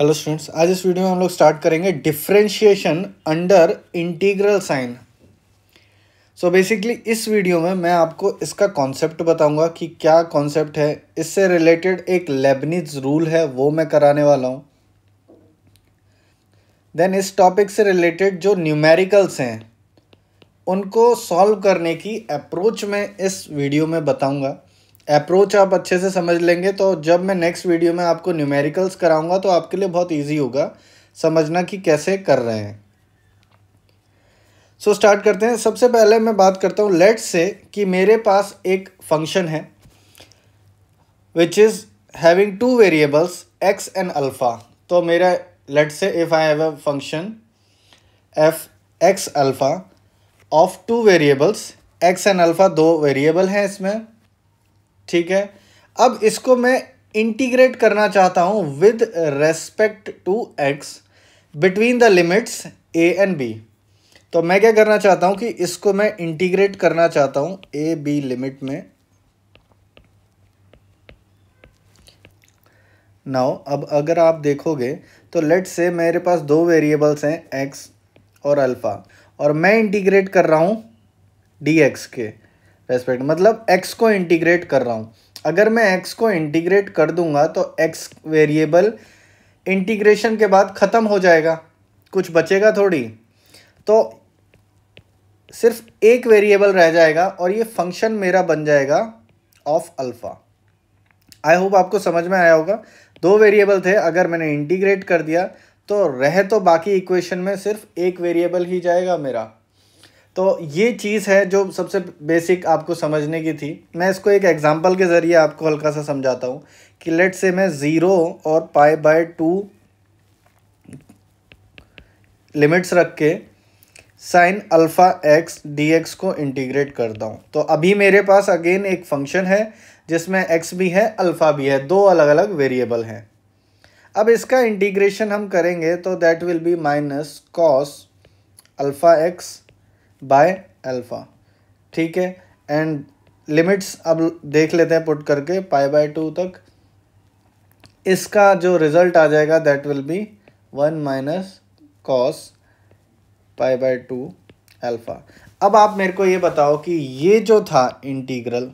hello students आज इस video में हम लोग स्टार्ट करेंगे differentiation under integral sign so basically इस वीडियो में मैं आपको इसका कॉन्सेप्ट बताऊंगा कि क्या कॉन्सेप्ट है इससे रिलेटेड एक लेबनिज रूल है वो मैं कराने वाला हूँ देन इस टॉपिक से रिलेटेड जो न्यूमेरिकल्स हैं उनको सॉल्व करने की अप्रोच मैं इस वीडियो में बताऊँगा अप्रोच आप अच्छे से समझ लेंगे तो जब मैं नेक्स्ट वीडियो में आपको न्यूमेरिकल्स कराऊंगा तो आपके लिए बहुत ईजी होगा समझना कि कैसे कर रहे हैं सो so, स्टार्ट करते हैं सबसे पहले मैं बात करता हूँ लेट्स से कि मेरे पास एक फंक्शन है which is having two variables x and alpha तो मेरा let's say if I have a function f x alpha of two variables x and alpha दो वेरिएबल हैं इसमें ठीक है अब इसको मैं इंटीग्रेट करना चाहता हूं with respect to x between the limits a and b तो मैं क्या करना चाहता हूं कि इसको मैं इंटीग्रेट करना चाहता हूं ए बी लिमिट में नाउ अब अगर आप देखोगे तो लेट से मेरे पास दो वेरिएबल्स हैं एक्स और अल्फ़ा और मैं इंटीग्रेट कर रहा हूं डी एक्स के रेस्पेक्ट मतलब एक्स को इंटीग्रेट कर रहा हूँ अगर मैं एक्स को इंटीग्रेट कर दूंगा तो एक्स वेरिएबल इंटीग्रेशन के बाद ख़त्म हो जाएगा कुछ बचेगा थोड़ी तो सिर्फ एक वेरिएबल रह जाएगा और ये फंक्शन मेरा बन जाएगा ऑफ अल्फ़ा आई होप आपको समझ में आया होगा दो वेरिएबल थे अगर मैंने इंटीग्रेट कर दिया तो रह तो बाकी इक्वेशन में सिर्फ एक वेरिएबल ही जाएगा मेरा तो ये चीज़ है जो सबसे बेसिक आपको समझने की थी मैं इसको एक एग्जांपल के ज़रिए आपको हल्का सा समझाता हूँ कि लेट से मैं ज़ीरो और पाई बाय टू लिमिट्स रख के sine alpha x d x को इंटीग्रेट करता हूँ तो अभी मेरे पास अगेन एक फंक्शन है जिसमें एक्स भी है अल्फ़ा भी है दो अलग अलग वेरिएबल हैं अब इसका इंटीग्रेशन हम करेंगे तो that will be minus cos alpha x by alpha ठीक है एंड लिमिट्स अब देख लेते हैं पुट करके पाई बाय टू तक इसका जो रिज़ल्ट आ जाएगा that will be one minus cos pi by two alpha अब आप मेरे को ये बताओ कि ये जो था इंटीग्रल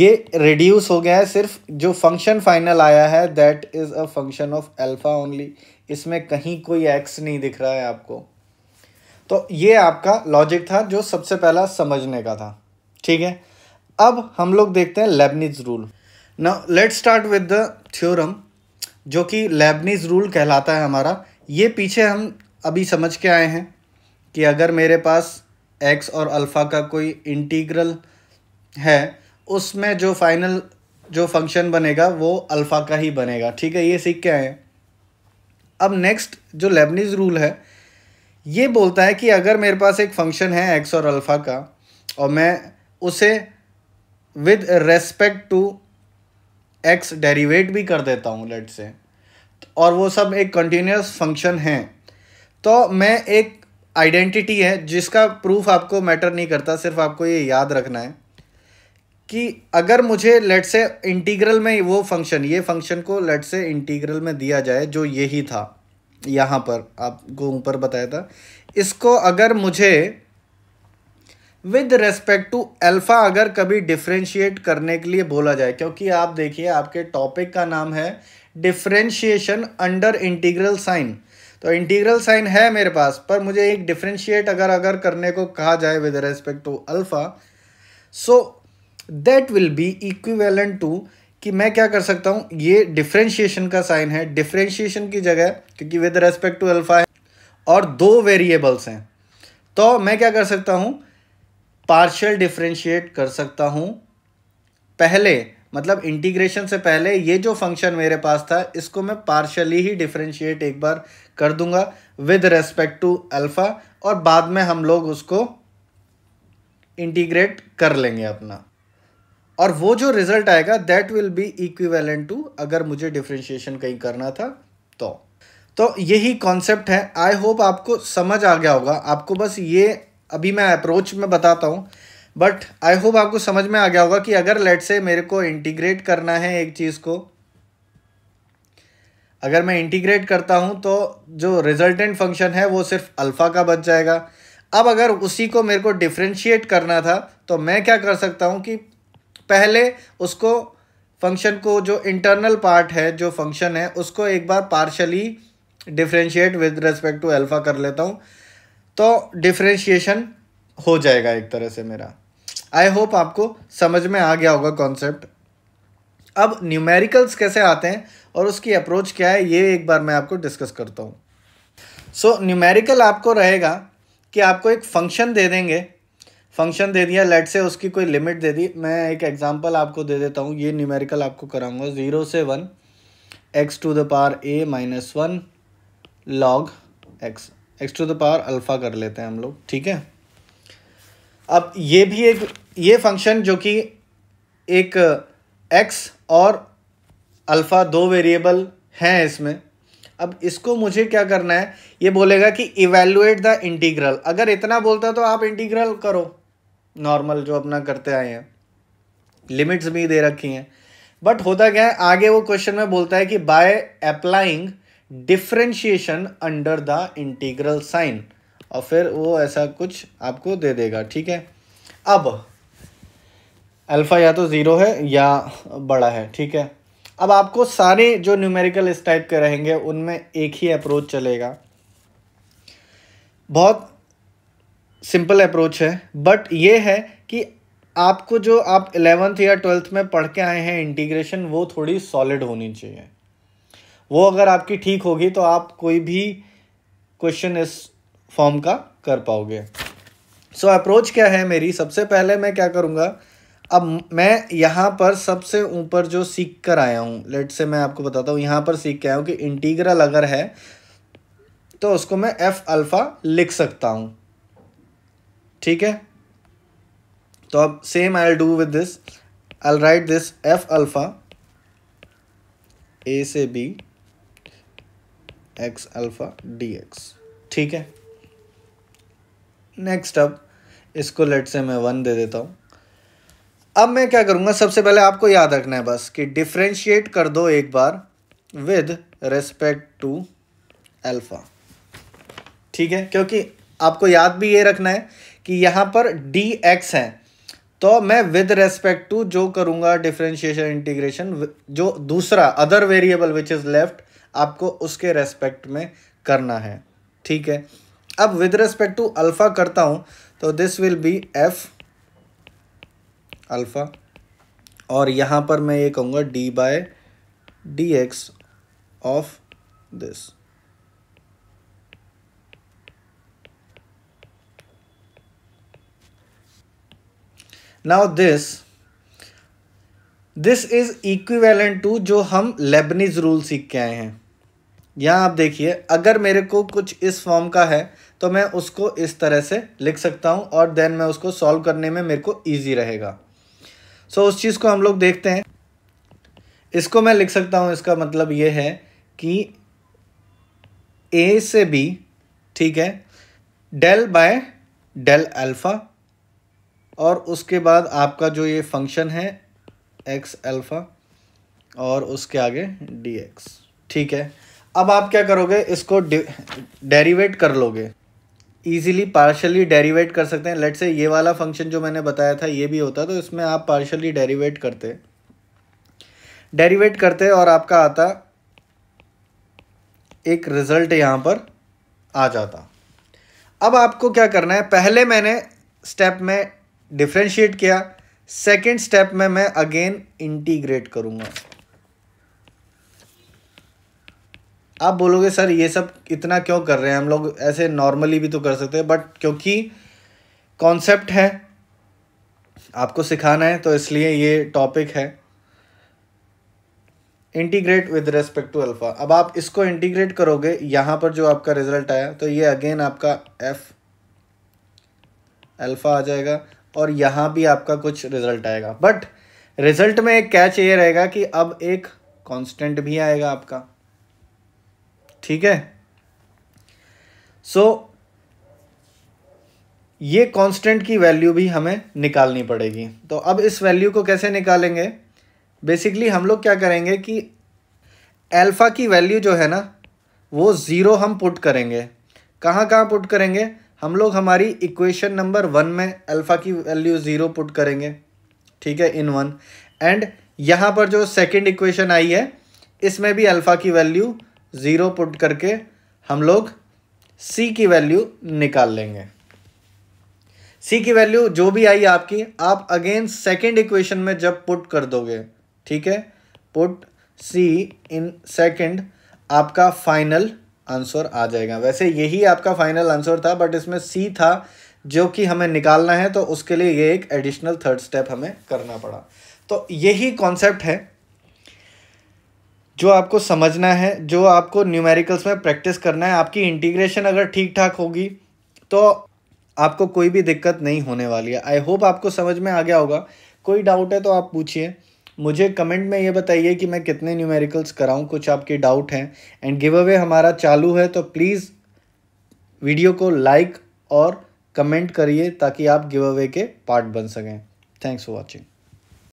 ये रिड्यूस हो गया है सिर्फ जो फंक्शन फाइनल आया है that is a function of alpha only इसमें कहीं कोई एक्स नहीं दिख रहा है आपको तो ये आपका लॉजिक था जो सबसे पहला समझने का था ठीक है अब हम लोग देखते हैं Leibniz rule now let's start with the theorem जो कि लेबनीज रूल कहलाता है हमारा ये पीछे हम अभी समझ के आए हैं कि अगर मेरे पास एक्स और अल्फ़ा का कोई इंटीग्रल है उसमें जो फाइनल जो फंक्शन बनेगा वो अल्फ़ा का ही बनेगा ठीक है ये सीख के आए हैं अब नेक्स्ट जो लेबनीज रूल है ये बोलता है कि अगर मेरे पास एक फंक्शन है एक्स और अल्फ़ा का और मैं उसे with respect to x derivate भी कर देता हूँ लेट से और वो सब एक कंटिन्यूस फंक्शन है तो मैं एक आइडेंटिटी है जिसका प्रूफ आपको मैटर नहीं करता सिर्फ आपको ये याद रखना है कि अगर मुझे लेट से इंटीग्रल में वो फंक्शन ये फंक्शन को लेट से इंटीग्रल में दिया जाए जो यही था यहाँ पर आपको ऊपर बताया था इसको अगर मुझे विद रेस्पेक्ट टू अल्फ़ा अगर कभी डिफ्रेंशिएट करने के लिए बोला जाए क्योंकि आप देखिए आपके टॉपिक का नाम है डिफ्रेंशिएशन अंडर इंटीग्रल साइन तो इंटीग्रल साइन है मेरे पास पर मुझे एक डिफ्रेंशिएट अगर अगर करने को कहा जाए with respect to alpha so that will be equivalent to कि मैं क्या कर सकता हूँ ये डिफ्रेंशिएशन का साइन है डिफ्रेंशिएशन की जगह क्योंकि विद रेस्पेक्ट टू अल्फ़ा है और दो वेरिएबल्स हैं तो मैं क्या कर सकता हूँ पार्शियल डिफ्रेंशिएट कर सकता हूँ पहले मतलब इंटीग्रेशन से पहले ये जो फंक्शन मेरे पास था इसको मैं पार्शली ही डिफ्रेंशिएट एक बार कर दूंगा विद रेस्पेक्ट टू अल्फ़ा और बाद में हम लोग उसको इंटीग्रेट कर लेंगे अपना और वो जो रिजल्ट आएगा that will be equivalent to अगर मुझे डिफ्रेंशिएशन कहीं करना था तो तो यही कॉन्सेप्ट है आई होप आपको समझ आ गया होगा आपको बस ये अभी मैं अप्रोच में बताता हूँ बट आई होप आपको समझ में आ गया होगा कि अगर लेट से मेरे को इंटीग्रेट करना है एक चीज़ को अगर मैं इंटीग्रेट करता हूँ तो जो रिजल्टेंट फंक्शन है वो सिर्फ अल्फ़ा का बच जाएगा अब अगर उसी को मेरे को डिफ्रेंशिएट करना था तो मैं क्या कर सकता हूँ कि पहले उसको फंक्शन को जो इंटरनल पार्ट है जो फंक्शन है उसको एक बार partially differentiate with respect to alpha कर लेता हूँ तो डिफ्रेंशिएशन हो जाएगा एक तरह से मेरा आई होप आपको समझ में आ गया होगा कॉन्सेप्ट अब न्यूमेरिकल्स कैसे आते हैं और उसकी अप्रोच क्या है ये एक बार मैं आपको डिस्कस करता हूँ सो न्यूमेरिकल आपको रहेगा कि आपको एक फंक्शन दे देंगे फंक्शन दे दिया लेट से उसकी कोई लिमिट दे दी मैं एक एग्जांपल आपको दे देता हूँ ये न्यूमेरिकल आपको कराऊंगा ज़ीरो से one x to the power a minus one log x x to the power alpha कर लेते हैं हम लोग ठीक है अब ये भी एक ये फंक्शन जो कि एक एक्स और अल्फ़ा दो वेरिएबल हैं इसमें अब इसको मुझे क्या करना है ये बोलेगा कि इवेल्युएट द इंटीग्रल अगर इतना बोलता तो आप इंटीग्रल करो नॉर्मल जो अपना करते आए हैं लिमिट्स भी दे रखी हैं बट होता क्या है आगे वो क्वेश्चन में बोलता है कि by applying differentiation under the integral sign और फिर वो ऐसा कुछ आपको दे देगा ठीक है अब अल्फ़ा या तो ज़ीरो है या बड़ा है ठीक है अब आपको सारे जो न्यूमेरिकल इस टाइप के रहेंगे उनमें एक ही अप्रोच चलेगा बहुत सिंपल अप्रोच है बट ये है कि आपको जो आप एलेवंथ या ट्वेल्थ में पढ़ के आए हैं इंटीग्रेशन वो थोड़ी सॉलिड होनी चाहिए वो अगर आपकी ठीक होगी तो आप कोई भी क्वेश्चन इस फॉर्म का कर पाओगे सो so, अप्रोच क्या है मेरी सबसे पहले मैं क्या करूँगा अब मैं यहाँ पर सबसे ऊपर जो सीख कर आया हूँ लेट से मैं आपको बताता हूँ यहाँ पर सीख के आया हूँ कि इंटीग्रल अगर है तो उसको मैं एफ़ अल्फ़ा लिख सकता हूँ ठीक है तो अब same I do with this I write this f alpha a से b x alpha d x ठीक है नेक्स्ट अब इसको लेट से मैं वन दे देता हूं अब मैं क्या करूंगा सबसे पहले आपको याद रखना है बस कि डिफ्रेंशिएट कर दो एक बार विद रेस्पेक्ट टू अल्फ़ा ठीक है क्योंकि आपको याद भी ये रखना है कि यहाँ पर डी एक्स है तो मैं विद रेस्पेक्ट टू जो करूँगा डिफ्रेंशिएशन इंटीग्रेशन जो दूसरा other variable which is left आपको उसके रेस्पेक्ट में करना है ठीक है अब विद रेस्पेक्ट टू अल्फ़ा करता हूँ तो this will be f alpha और यहाँ पर मैं ये कहूँगा d by d x of this now this this is equivalent to जो हम लेबनीज रूल सीख के आए हैं यहाँ आप देखिए अगर मेरे को कुछ इस फॉर्म का है तो मैं उसको इस तरह से लिख सकता हूँ और देन मैं उसको सॉल्व करने में मेरे को ईजी रहेगा सो so, उस चीज़ को हम लोग देखते हैं इसको मैं लिख सकता हूँ इसका मतलब ये है कि ए से बी ठीक है डेल बाय डेल अल्फ़ा और उसके बाद आपका जो ये फंक्शन है एक्स अल्फ़ा और उसके आगे डी एक्स ठीक है अब आप क्या करोगे इसको डेरीवेट कर लोगे ईजिली पार्शली डेरीवेट कर सकते हैं लेट से ये वाला फंक्शन जो मैंने बताया था ये भी होता तो इसमें आप पार्शली डेरीवेट करते डेरीवेट करते और आपका आता एक रिज़ल्ट यहाँ पर आ जाता अब आपको क्या करना है पहले मैंने स्टेप में डिफ्रेंशिएट किया सेकेंड स्टेप में मैं अगेन इंटीग्रेट करूंगा आप बोलोगे सर ये सब इतना क्यों कर रहे हैं हम लोग ऐसे नॉर्मली भी तो कर सकते हैं बट क्योंकि कॉन्सेप्ट है आपको सिखाना है तो इसलिए ये टॉपिक है integrate with respect to alpha अब आप इसको इंटीग्रेट करोगे यहां पर जो आपका रिजल्ट आया तो ये अगेन आपका एफ़ अल्फ़ा आ जाएगा और यहाँ भी आपका कुछ रिजल्ट आएगा बट रिजल्ट में एक कैच ये रहेगा कि अब एक कांस्टेंट भी आएगा आपका ठीक है सो so, ये कांस्टेंट की वैल्यू भी हमें निकालनी पड़ेगी तो अब इस वैल्यू को कैसे निकालेंगे बेसिकली हम लोग क्या करेंगे कि एल्फा की वैल्यू जो है ना वो ज़ीरो हम पुट करेंगे कहाँ कहाँ पुट करेंगे हम लोग हमारी इक्वेशन नंबर वन में अल्फ़ा की वैल्यू ज़ीरो पुट करेंगे ठीक है इन वन एंड यहाँ पर जो सेकंड इक्वेशन आई है इसमें भी अल्फ़ा की वैल्यू ज़ीरो पुट करके हम लोग सी की वैल्यू निकाल लेंगे सी की वैल्यू जो भी आई आपकी आप अगेन सेकंड इक्वेशन में जब पुट कर दोगे ठीक है पुट सी इन सेकंड आपका फाइनल आंसर आ जाएगा वैसे यही आपका फाइनल आंसर था बट इसमें सी था जो कि हमें निकालना है तो उसके लिए ये एक एडिशनल थर्ड स्टेप हमें करना पड़ा तो यही कॉन्सेप्ट है जो आपको समझना है जो आपको न्यूमेरिकल्स में प्रैक्टिस करना है आपकी इंटीग्रेशन अगर ठीक ठाक होगी तो आपको कोई भी दिक्कत नहीं होने वाली है आई होप आपको समझ में आ गया होगा कोई डाउट है तो आप पूछिए मुझे कमेंट में ये बताइए कि मैं कितने न्यूमेरिकल्स कराऊं कुछ आपके डाउट हैं एंड गिव अवे हमारा चालू है तो प्लीज़ वीडियो को लाइक और कमेंट करिए ताकि आप गिव अवे के पार्ट बन सकें थैंक्स फॉर वॉचिंग